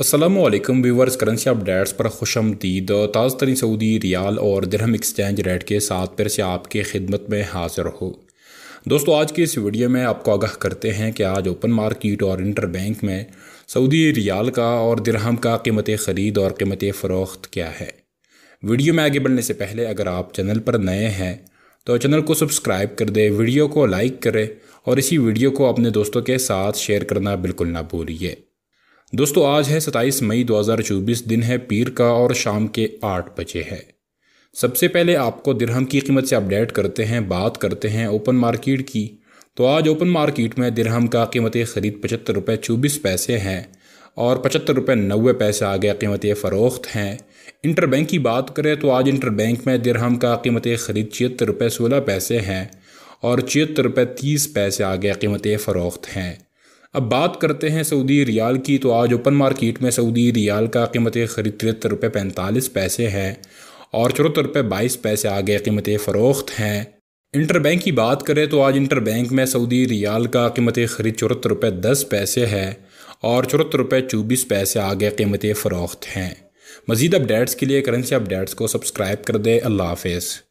Aslam viewers currency updates पर खुश आमदीद ताज़ तरीन सऊदी रियाल और दरहम एक्सचेंज रेट के साथ फिर से आपके खिदमत में हाजिर हो दोस्तों आज की इस वीडियो में आपको आगाह करते हैं कि आज ओपन मार्केट और इंटर बैंक में सऊदी रियाल का और दरहम का कीमत ख़रीद और कीमत फ़रोख्त क्या है वीडियो में आगे बढ़ने से पहले अगर आप चैनल पर नए हैं तो चैनल को सब्सक्राइब कर दें वीडियो को लाइक करें और इसी वीडियो को अपने दोस्तों के साथ शेयर करना बिल्कुल ना भूलिए दोस्तों आज है 27 मई 2024 दिन है पीर का और शाम के आठ बजे है सबसे पहले आपको दिरहम की कीमत से अपडेट करते हैं बात करते हैं ओपन मार्केट की तो आज ओपन मार्केट में दिरहम का कीमत ख़रीद पचहत्तर रुपये चौबीस पैसे हैं और पचहत्तर रुपये नबे पैसे आ गया कीमत फ़रोख्त हैं इंटर बैंक की बात करें तो आज इंटर बैंक में दिरहम का कीमत ख़रीद छिहत्तर रुपये सोलह पैसे हैं और छिहत्तर रुपये तीस पैसे आ गया कीमत फ़रोख्त हैं अब बात करते हैं सऊदी रियाल की तो आज ओपन मार्केट में सऊदी रियाल का कीमत खरीद तिरहत्तर रुपये पैंतालीस पैसे है और चौहत्तर रुपये बाईस पैसे आगे कीमत फ़रोख्त हैं इंटर बैंक की बात करें तो आज इंटर बैंक में सऊदी रियाल का कीमत खरीद चौहत्तर रुपये दस पैसे है और चौहत्तर रुपये चौबीस पैसे आगे कीमत फ़रोख्त हैं मज़ीद अपडेट्स के लिए करेंसी अपडेट्स को सब्सक्राइब कर दें अल्लाह हाफ